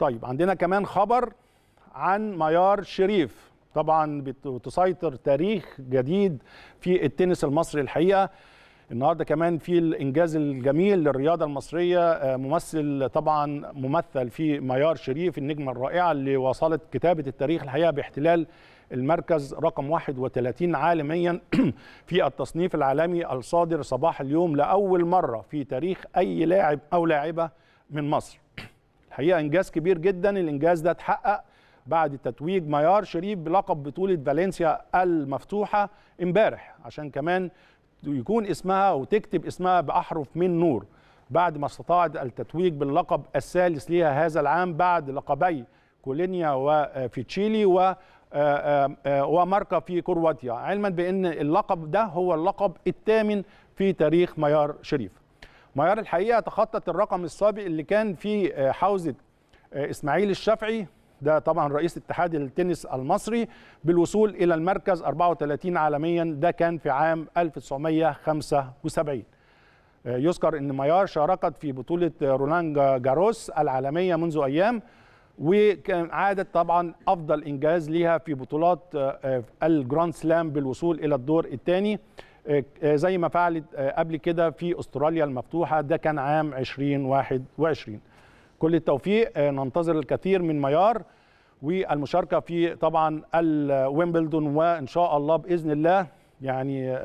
طيب عندنا كمان خبر عن ميار شريف طبعا بتسيطر تاريخ جديد في التنس المصري الحقيقه النهارده كمان في الانجاز الجميل للرياضه المصريه آه، ممثل طبعا ممثل في ميار شريف النجمه الرائعه اللي وصلت كتابه التاريخ الحقيقه باحتلال المركز رقم 31 عالميا في التصنيف العالمي الصادر صباح اليوم لاول مره في تاريخ اي لاعب او لاعبه من مصر الحقيقه انجاز كبير جدا الانجاز ده اتحقق بعد تتويج ميار شريف بلقب بطوله فالنسيا المفتوحه امبارح عشان كمان يكون اسمها وتكتب اسمها باحرف من نور بعد ما استطاعت التتويج باللقب الثالث ليها هذا العام بعد لقبي كولينيا وفي آه، تشيلي و آه، آه، وماركا في كرواتيا علما بان اللقب ده هو اللقب الثامن في تاريخ ميار شريف معيار الحقيقه تخطت الرقم السابق اللي كان في آه، حوزه آه، اسماعيل الشافعي ده طبعا رئيس اتحاد التنس المصري بالوصول الى المركز 34 عالميا ده كان في عام 1975 آه، يذكر ان ميار شاركت في بطوله رولانج جاروس العالميه منذ ايام وعادت طبعا افضل انجاز ليها في بطولات الجراند سلام بالوصول الى الدور الثاني آه، زي ما فعلت آه، قبل كده في استراليا المفتوحه ده كان عام 2021 كل التوفيق آه، ننتظر الكثير من ميار والمشاركه في طبعا الويمبلدون وان شاء الله باذن الله يعني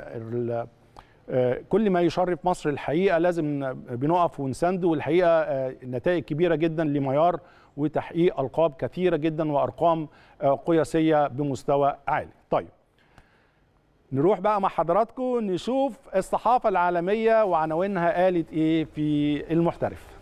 كل ما يشرف مصر الحقيقه لازم بنقف ونسند والحقيقه نتائج كبيره جدا لميار وتحقيق القاب كثيره جدا وارقام قياسيه بمستوى عالي طيب نروح بقى مع حضراتكم نشوف الصحافة العالمية وعناوينها قالت إيه في المحترف